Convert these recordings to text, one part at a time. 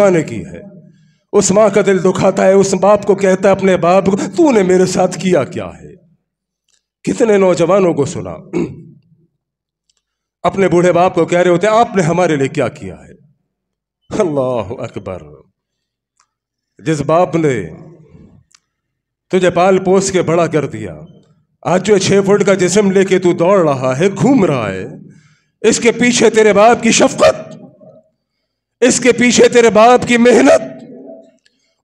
माँ ने की है उस माँ का दिल दुखाता है उस बाप को कहता है अपने बाप को तूने मेरे साथ किया क्या है कितने नौजवानों को सुना अपने बूढ़े बाप को कह रहे होते आपने हमारे लिए क्या किया है अल्लाह अकबर जिस बाप ने तुझे पाल पोस के बड़ा कर दिया आज जो छह फुट का जिसम लेके तू दौड़ रहा है घूम रहा है इसके पीछे तेरे बाप की शफकत इसके पीछे तेरे बाप की मेहनत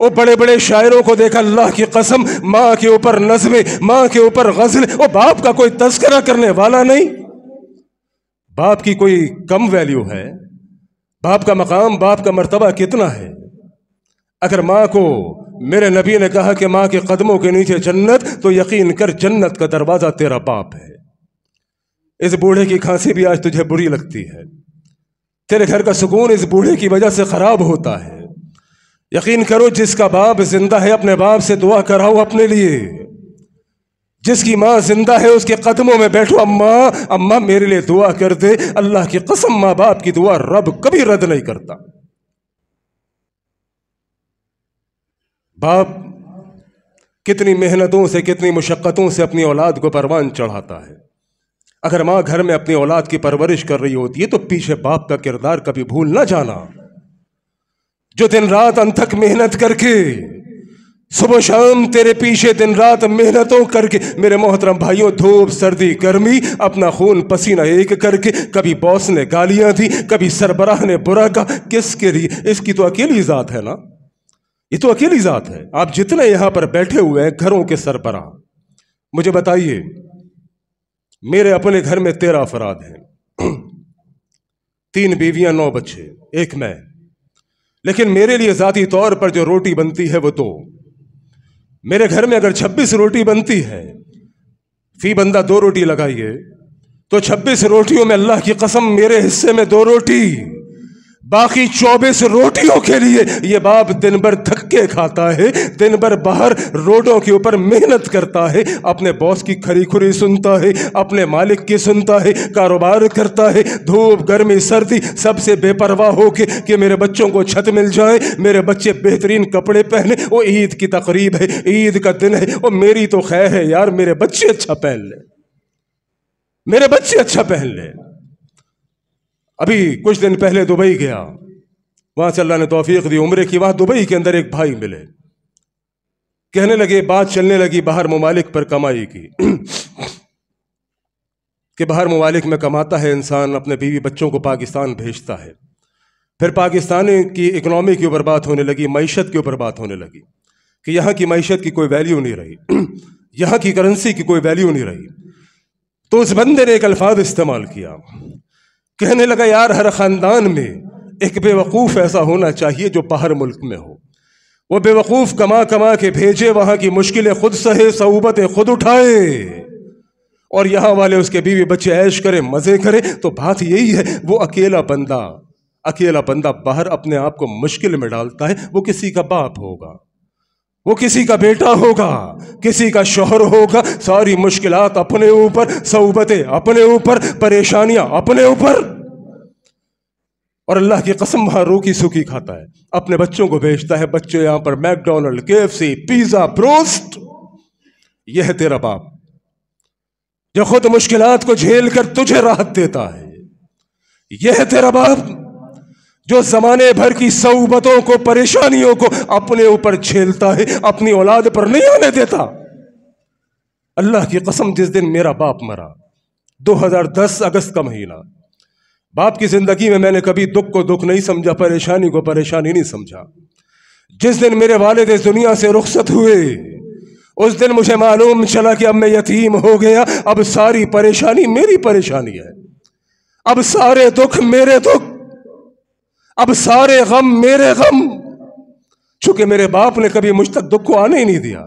वो बड़े बड़े शायरों को देखा अल्लाह की कसम माँ के ऊपर नजमें माँ के ऊपर गजल वो बाप का कोई तस्करा करने वाला नहीं बाप की कोई कम वैल्यू है बाप का मकाम बाप का मर्तबा कितना है अगर माँ को मेरे नबी ने कहा कि माँ के कदमों के नीचे जन्नत तो यकीन कर जन्नत का दरवाज़ा तेरा बाप है इस बूढ़े की खांसी भी आज तुझे बुरी लगती है तेरे घर का सुकून इस बूढ़े की वजह से ख़राब होता है यकीन करो जिसका बाप जिंदा है अपने बाप से दुआ कराओ अपने लिए जिसकी माँ जिंदा है उसके कदमों में बैठो अम्मा अम्मा मेरे लिए दुआ कर दे अल्लाह की कसम माँ बाप की दुआ रब कभी रद्द नहीं करता बाप कितनी मेहनतों से कितनी मुशक्क़तों से अपनी औलाद को परवान चढ़ाता है अगर माँ घर में अपनी औलाद की परवरिश कर रही होती है तो पीछे बाप का किरदार कभी भूल ना जाना जो दिन रात अंतक मेहनत करके सुबह शाम तेरे पीछे दिन रात मेहनतों करके मेरे मोहतरम भाइयों धूप सर्दी गर्मी अपना खून पसीना एक करके कभी बॉस ने गालियां दी कभी सरबराह ने बुरा कहा किसके लिए इसकी तो अकेली जात है ना ये तो अकेली जात है आप जितने यहां पर बैठे हुए हैं घरों के सरबराह मुझे बताइए मेरे अपने घर में तेरह अफराद हैं तीन बीवियां नौ बच्चे एक मैं लेकिन मेरे लिए ज़ाती तौर पर जो रोटी बनती है वो दो मेरे घर में अगर छब्बीस रोटी बनती है फी बंदा दो रोटी लगाइए तो छब्बीस रोटियों में अल्लाह की कसम मेरे हिस्से में दो रोटी बाकी चौबीस रोटियों के लिए ये बाप दिन भर धक्के खाता है दिन भर बाहर रोडों के ऊपर मेहनत करता है अपने बॉस की खरी खुरी सुनता है अपने मालिक की सुनता है कारोबार करता है धूप गर्मी सर्दी सबसे बेपरवाह हो के कि मेरे बच्चों को छत मिल जाए मेरे बच्चे बेहतरीन कपड़े पहने वो ईद की तकरीब है ईद का दिन है वो मेरी तो खैर है यार मेरे बच्चे अच्छा पहन लें मेरे बच्चे अच्छा पहन लें अभी कुछ दिन पहले दुबई गया वहां से अल्लाह ने तोफीक दी उम्र की वहां दुबई के अंदर एक भाई मिले कहने लगे बात चलने लगी बाहर ममालिक पर कमाई की कि बाहर ममालिक में कमाता है इंसान अपने बीवी बच्चों को पाकिस्तान भेजता है फिर पाकिस्तान की इकनॉमी के ऊपर बात होने लगी मीशत के ऊपर बात होने लगी कि यहाँ की मीशत की कोई वैल्यू नहीं रही यहाँ की करेंसी की कोई वैल्यू नहीं रही तो उस बंदे ने एक अल्फाज इस्तेमाल किया कहने लगा यार हर ख़ानदान में एक बेवकूफ़ ऐसा होना चाहिए जो बाहर मुल्क में हो वो बेवकूफ़ कमा कमा के भेजे वहाँ की मुश्किलें खुद सहे सऊबतें खुद उठाए और यहाँ वाले उसके बीवी बच्चे ऐश करें मज़े करें तो बात यही है वो अकेला बंदा अकेला बंदा बाहर अपने आप को मुश्किल में डालता है वो किसी का बाप होगा वो किसी का बेटा होगा किसी का शोहर होगा सारी मुश्किलात अपने ऊपर सऊबतें अपने ऊपर परेशानियां अपने ऊपर और अल्लाह की कसम वहां रोकी सूखी खाता है अपने बच्चों को भेजता है बच्चे यहां पर मैकडोनल्ड के एफ सी पिज्जा प्रोस्ट यह है तेरा बाप जो खुद मुश्किलात को झेल कर तुझे राहत देता है यह है तेरा बाप जो जमाने भर की सऊबतों को परेशानियों को अपने ऊपर झेलता है अपनी औलाद पर नहीं आने देता अल्लाह की कसम जिस दिन मेरा बाप मरा 2010 अगस्त का महीना बाप की ज़िंदगी में मैंने कभी दुख को दुख नहीं समझा परेशानी को परेशानी नहीं समझा जिस दिन मेरे वालद इस दुनिया से रुखसत हुए उस दिन मुझे मालूम चला कि अब मैं यतीम हो गया अब सारी परेशानी मेरी परेशानी है अब सारे दुख मेरे दुख अब सारे गम मेरे गम चूंकि मेरे बाप ने कभी मुझ तक दुख को आने ही नहीं दिया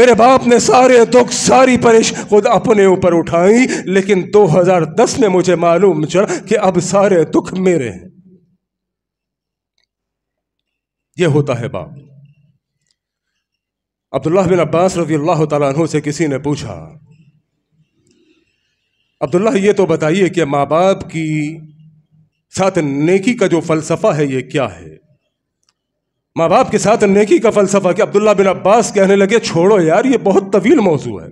मेरे बाप ने सारे दुख सारी परेश खुद अपने ऊपर उठाई लेकिन 2010 में मुझे मालूम चला कि अब सारे दुख मेरे हैं यह होता है बाप अब्दुल्लाह बिन अब्बास रजी अल्लाह तु से किसी ने पूछा अब्दुल्लाह ये तो बताइए कि माँ बाप की साथ नेकी का जो फलसफा है ये क्या है माँ बाप के साथ नेकी का फलसफा कि अब्दुल्ला बिन अब्बास कहने लगे छोड़ो यार ये बहुत तवील मौजू है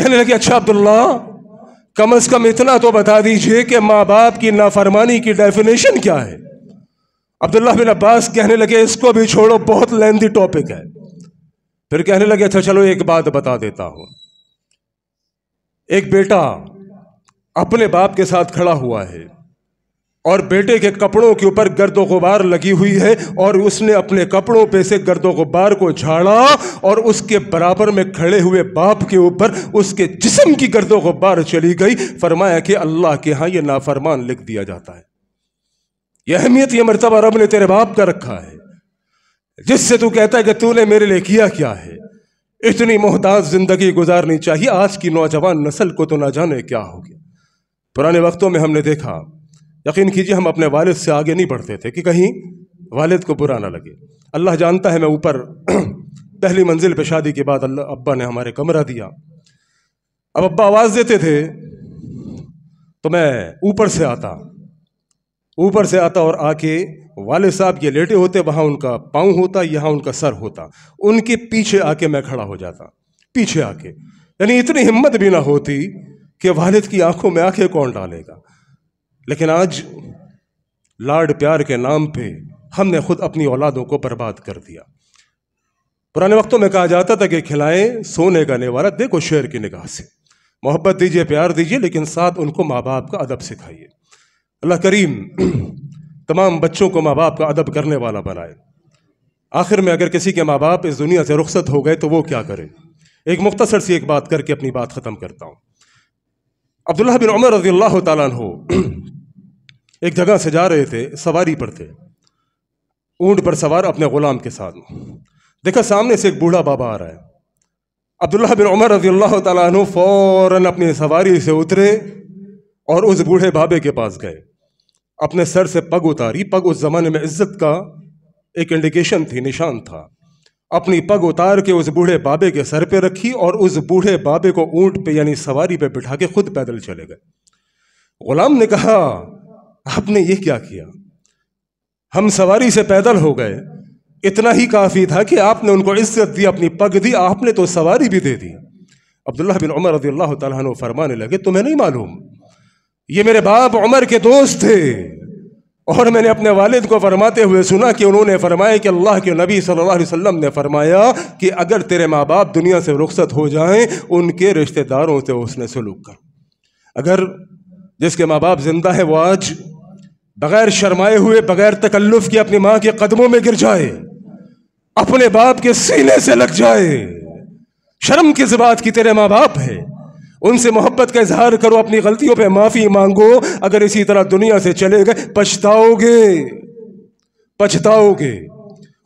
कहने लगे अच्छा अब्दुल्ला कम अज कम इतना तो बता दीजिए कि माँ बाप की नाफरमानी की डेफिनेशन क्या है अब्दुल्ला बिन अब्बास कहने लगे इसको भी छोड़ो बहुत लेंदी टॉपिक है फिर कहने लगे अच्छा चलो एक बात बता देता हूं एक बेटा अपने बाप के साथ खड़ा हुआ है और बेटे के कपड़ों के ऊपर गर्दो गुबार लगी हुई है और उसने अपने कपड़ों पे से गर्दो गुबार को झाड़ा और उसके बराबर में खड़े हुए बाप के ऊपर उसके जिस्म की गर्दो गुबार चली गई फरमाया कि अल्लाह के यहाँ ये नाफरमान लिख दिया जाता है यह अहमियत यह मरतबा रब ने तेरे बाप का रखा है जिससे तू कहता है कि तूने मेरे लिए किया क्या है इतनी मोहताज जिंदगी गुजारनी चाहिए आज की नौजवान नस्ल को तो ना जाने क्या हो गया पुराने वक्तों में हमने देखा यकीन कीजिए हम अपने वालिद से आगे नहीं बढ़ते थे कि कहीं वालिद को बुरा ना लगे अल्लाह जानता है मैं ऊपर पहली मंजिल पे शादी के बाद अल्लाह अब्बा ने हमारे कमरा दिया अब अब्बा आवाज़ देते थे तो मैं ऊपर से आता ऊपर से आता और आके वाले साहब ये लेटे होते वहाँ उनका पाँव होता यहाँ उनका सर होता उनके पीछे आके मैं खड़ा हो जाता पीछे आके यानी इतनी हिम्मत भी ना होती कि वालिद की आंखों में आंखें कौन डालेगा लेकिन आज लाड प्यार के नाम पे हमने खुद अपनी औलादों को बर्बाद कर दिया पुराने वक्तों में कहा जाता था कि खिलाएं सोने का निवारा देखो शेर की निगाह से मोहब्बत दीजिए प्यार दीजिए लेकिन साथ उनको माँ बाप का अदब सिखाइए अल्लाह करीम तमाम बच्चों को माँ बाप का अदब करने वाला बनाए आखिर में अगर किसी के माँ बाप इस दुनिया से रुख्सत हो गए तो वो क्या करें एक मुख्तसर सी एक बात करके अपनी बात ख़त्म करता हूँ अब्दुल्ला बिन उमर रजील्ला तु एक जगह से जा रहे थे सवारी पर थे ऊंट पर सवार अपने ग़ुलाम के साथ देखा सामने से एक बूढ़ा बाबा आ रहा है अब्दुल्ला बिन उमर रजी अल्लाह तु फ़ौर अपनी सवारी से उतरे और उस बूढ़े बाबे के पास गए अपने सर से पग उतारी पग उस ज़माने में इज्जत का एक इंडिकेशन थी निशान था अपनी पग उतार के उस बूढ़े बाबे के सर पे रखी और उस बूढ़े बाबे को ऊँट पे यानी सवारी पे बिठा के खुद पैदल चले गए ग़ुलाम ने कहा आपने ये क्या किया हम सवारी से पैदल हो गए इतना ही काफ़ी था कि आपने उनको इज्जत दी अपनी पग दी आपने तो सवारी भी दे दी अब्दुल्ला बिन उमर रजी अल्लाह तु फरमाने लगे तुम्हें नहीं मालूम ये मेरे बाप उमर के दोस्त थे और मैंने अपने वालिद को फरमाते हुए सुना कि उन्होंने फरमाया कि अल्लाह के नबी सल्लल्लाहु अलैहि वसल्लम ने फरमाया कि अगर तेरे माँ बाप दुनिया से रुखसत हो जाएं उनके रिश्तेदारों से उसने सलूक कर अगर जिसके माँ बाप जिंदा है वो आज बगैर शर्माए हुए बगैर तकल्लुफ के अपनी माँ के कदमों में गिर जाए अपने बाप के सीने से लग जाए शर्म किस बात की तेरे माँ बाप है उनसे मोहब्बत का इजहार करो अपनी गलतियों पे माफ़ी मांगो अगर इसी तरह दुनिया से चले गए पछताओगे पछताओगे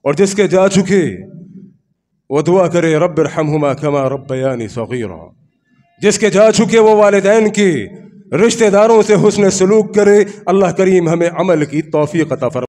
और जिसके जा चुके वो दुआ करे रब हम कमा रबयानी सगीरा जिसके जा चुके वो वालदेन की रिश्तेदारों से हुसन सलूक करे अल्लाह करीम हमें अमल की तोफ़ी कता फरमा